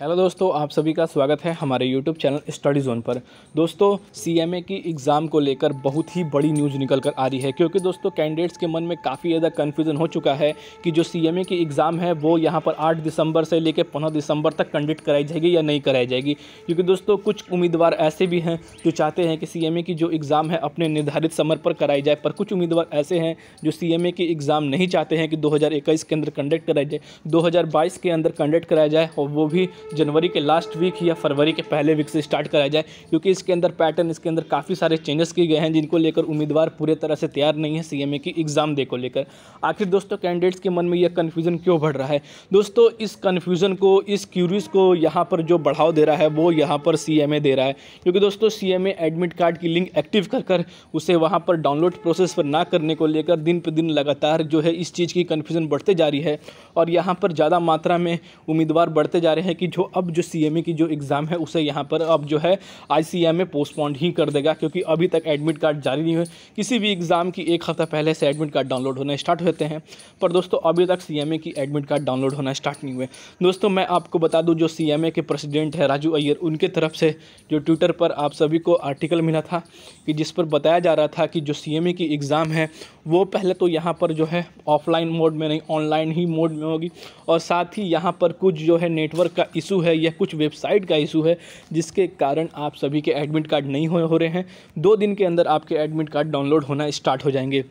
hello दोस्तों आप सभी का स्वागत है हमारे यूट्यूब चैनल स्टडी जोन पर दोस्तों सीएमए की एग्ज़ाम को लेकर बहुत ही बड़ी न्यूज़ निकल कर आ रही है क्योंकि दोस्तों कैंडिडेट्स के मन में काफ़ी ज़्यादा कन्फ्यूज़न हो चुका है कि जो सीएमए की एग्ज़ाम है वो यहाँ पर 8 दिसंबर से लेकर पंद्रह दिसंबर तक कंडक्ट कराई जाएगी या नहीं कराई जाएगी क्योंकि दोस्तों कुछ उम्मीदवार ऐसे भी हैं जो चाहते हैं कि सी की जो एग्ज़ाम है अपने निर्धारित समय पर कराई जाए पर कुछ उम्मीदवार ऐसे हैं जो सी की एग्ज़ाम नहीं चाहते हैं कि दो के अंदर कंडक्ट कराई जाए दो के अंदर कंडक्ट कराया जाए और वो भी जनवरी के लास्ट वीक या फरवरी के पहले वीक से स्टार्ट कराया जाए क्योंकि इसके अंदर पैटर्न इसके अंदर काफ़ी सारे चेंजेस किए गए हैं जिनको लेकर उम्मीदवार पूरे तरह से तैयार नहीं है सीएमए की एग्ज़ाम दे को लेकर आखिर दोस्तों कैंडिडेट्स के मन में यह कन्फ्यूज़न क्यों बढ़ रहा है दोस्तों इस कन्फ्यूज़न को इस क्यूरीज को यहाँ पर जो बढ़ाव दे रहा है वो यहाँ पर सी दे रहा है क्योंकि दोस्तों सी एडमिट कार्ड की लिंक एक्टिव कर कर उसे वहाँ पर डाउनलोड प्रोसेस पर ना करने को लेकर दिन पर दिन लगातार जो है इस चीज़ की कन्फ्यूज़न बढ़ते जा रही है और यहाँ पर ज़्यादा मात्रा में उम्मीदवार बढ़ते जा रहे हैं कि हो अब जो सी की जो एग्ज़ाम है उसे यहाँ पर अब जो है आई सी एम ए पोस्टपोन ही कर देगा क्योंकि अभी तक एडमिट कार्ड जारी नहीं हुए किसी भी एग्ज़ाम की एक हफ़्ता पहले से एडमिट कार्ड डाउनलोड होना स्टार्ट होते हैं पर दोस्तों अभी तक सी एम ए की एडमिट कार्ड डाउनलोड होना स्टार्ट नहीं हुए दोस्तों मैं आपको बता दूँ जो सी एम ए के प्रेसिडेंट है राजू अय्यर उनके तरफ से जो ट्विटर पर आप सभी को आर्टिकल मिला था कि जिस पर बताया जा रहा था कि जो सी एम ए की एग्ज़ाम है वो पहले तो यहाँ पर जो है ऑफलाइन मोड में नहीं ऑनलाइन ही मोड में होगी और साथ ही यहाँ पर कुछ जो है नेटवर्क का इशू है या कुछ वेबसाइट का इशू है जिसके कारण आप सभी के एडमिट कार्ड नहीं हो रहे हैं दो दिन के अंदर आपके एडमिट कार्ड डाउनलोड होना स्टार्ट हो जाएंगे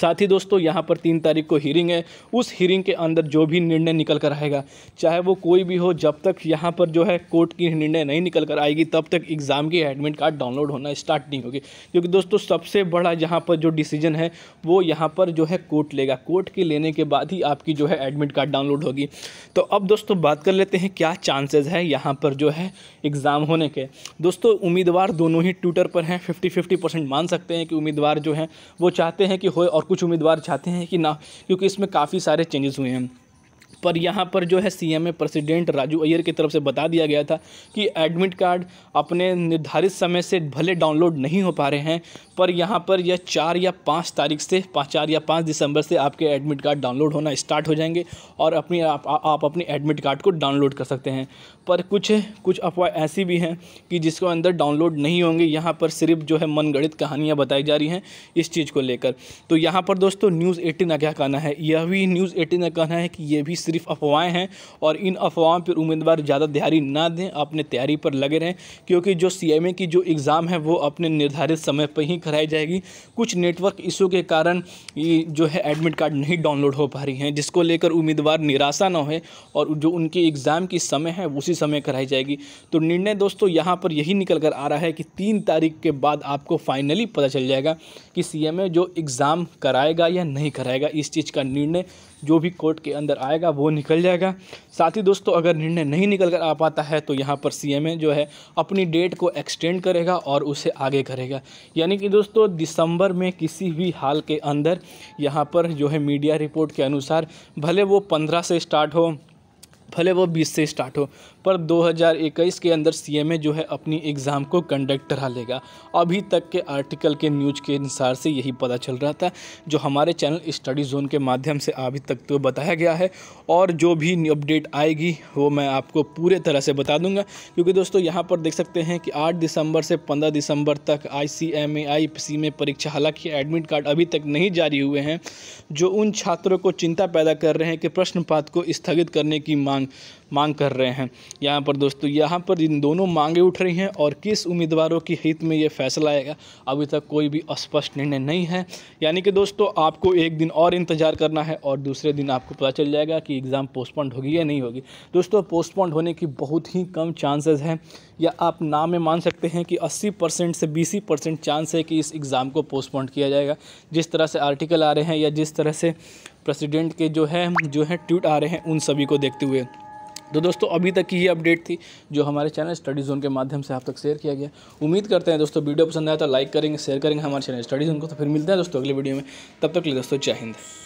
साथ ही दोस्तों यहाँ पर तीन तारीख को हियरिंग है उस हियरिंग के अंदर जो भी निर्णय निकल कर आएगा चाहे वो कोई भी हो जब तक यहाँ पर जो है कोर्ट की निर्णय नहीं निकल कर आएगी तब तक एग्ज़ाम की एडमिट कार्ड डाउनलोड होना स्टार्ट नहीं होगी क्योंकि दोस्तों सबसे बड़ा यहाँ पर जो डिसीजन है वो यहाँ पर जो है कोर्ट लेगा कोर्ट के लेने के बाद ही आपकी जो है एडमिट कार्ड डाउनलोड होगी तो अब दोस्तों बात कर लेते हैं क्या चांसेज़ है यहाँ पर जो है एग्ज़ाम होने के दोस्तों उम्मीदवार दोनों ही ट्विटर पर हैं फिफ्टी फिफ्टी परसेंट मान सकते हैं कि उम्मीदवार जो हैं वो चाहते हैं कि हो और और कुछ उम्मीदवार चाहते हैं कि ना क्योंकि इसमें काफ़ी सारे चेंजेस हुए हैं पर यहाँ पर जो है सीएमए प्रेसिडेंट राजू अय्यर की तरफ से बता दिया गया था कि एडमिट कार्ड अपने निर्धारित समय से भले डाउनलोड नहीं हो पा रहे हैं पर यहाँ पर यह चार या पाँच तारीख से पाँच चार या पाँच दिसंबर से आपके एडमिट कार्ड डाउनलोड होना स्टार्ट हो जाएंगे और अपनी आप, आ, आप अपने एडमिट कार्ड को डाउनलोड कर सकते हैं पर कुछ कुछ अफवाह ऐसी भी हैं कि जिसको अंदर डाउनलोड नहीं होंगे यहाँ पर सिर्फ जो है मनगढ़ित कहानियाँ बताई जा रही हैं इस चीज़ को लेकर तो यहाँ पर दोस्तों न्यूज़ एटीन का क्या कहना है यह भी न्यूज़ एटीन का कहना है कि ये भी सिर्फ अफवाहें हैं और इन अफवाहों पर उम्मीदवार ज़्यादा तैयारी ना दें अपने तैयारी पर लगे रहें क्योंकि जो सी की जो एग्ज़ाम है वो अपने निर्धारित समय पर ही कराई जाएगी कुछ नेटवर्क इशू के कारण जो है एडमिट कार्ड नहीं डाउनलोड हो पा रही हैं जिसको लेकर उम्मीदवार निराशा ना हो और जो उनकी एग्ज़ाम की समय है उसी समय कराई जाएगी तो निर्णय दोस्तों यहाँ पर यही निकल कर आ रहा है कि तीन तारीख के बाद आपको फाइनली पता चल जाएगा कि सीएमए जो एग्ज़ाम कराएगा या नहीं कराएगा इस चीज़ का निर्णय जो भी कोर्ट के अंदर आएगा वो निकल जाएगा साथ ही दोस्तों अगर निर्णय नहीं निकल कर आ पाता है तो यहाँ पर सी जो है अपनी डेट को एक्सटेंड करेगा और उसे आगे करेगा यानी कि दोस्तों दिसंबर में किसी भी हाल के अंदर यहाँ पर जो है मीडिया रिपोर्ट के अनुसार भले वो पंद्रह से स्टार्ट हो भले वो 20 से स्टार्ट हो पर 2021 के अंदर सी जो है अपनी एग्ज़ाम को कंडक्ट करा लेगा अभी तक के आर्टिकल के न्यूज के अनुसार से यही पता चल रहा था जो हमारे चैनल स्टडी जोन के माध्यम से अभी तक तो बताया गया है और जो भी अपडेट आएगी वो मैं आपको पूरे तरह से बता दूंगा क्योंकि दोस्तों यहाँ पर देख सकते हैं कि आठ दिसंबर से पंद्रह दिसंबर तक आई सी एम ए आई सी में परीक्षा हालाँकि एडमिट कार्ड अभी तक नहीं जारी हुए हैं जो उन छात्रों को चिंता पैदा कर रहे हैं कि प्रश्नपात को स्थगित करने की मांग किसान मांग कर रहे हैं यहाँ पर दोस्तों यहाँ पर इन दोनों मांगे उठ रही हैं और किस उम्मीदवारों के हित में ये फैसला आएगा अभी तक कोई भी स्पष्ट निर्णय नहीं है यानी कि दोस्तों आपको एक दिन और इंतज़ार करना है और दूसरे दिन आपको पता चल जाएगा कि एग्ज़ाम पोस्टपोन्ड होगी या नहीं होगी दोस्तों पोस्टपोन्ड होने की बहुत ही कम चांसेस हैं या आप नाम में मान सकते हैं कि अस्सी परसेंट से बीस परसेंट चांस है कि इस एग्ज़ाम को पोस्टपोन किया जाएगा जिस तरह से आर्टिकल आ रहे हैं या जिस तरह से प्रेसिडेंट के जो है जो है ट्वीट आ रहे हैं उन सभी को देखते हुए तो दोस्तों अभी तक की ये अपडेट थी जो हमारे चैनल स्टडी जोन के माध्यम से आप तक शेयर किया गया उम्मीद करते हैं दोस्तों वीडियो पसंद आया तो लाइक करेंगे शेयर करेंगे हमारे चैनल स्टडी जोन को तो फिर मिलते हैं दोस्तों अगले वीडियो में तब तक ले दोस्तों जय हिंद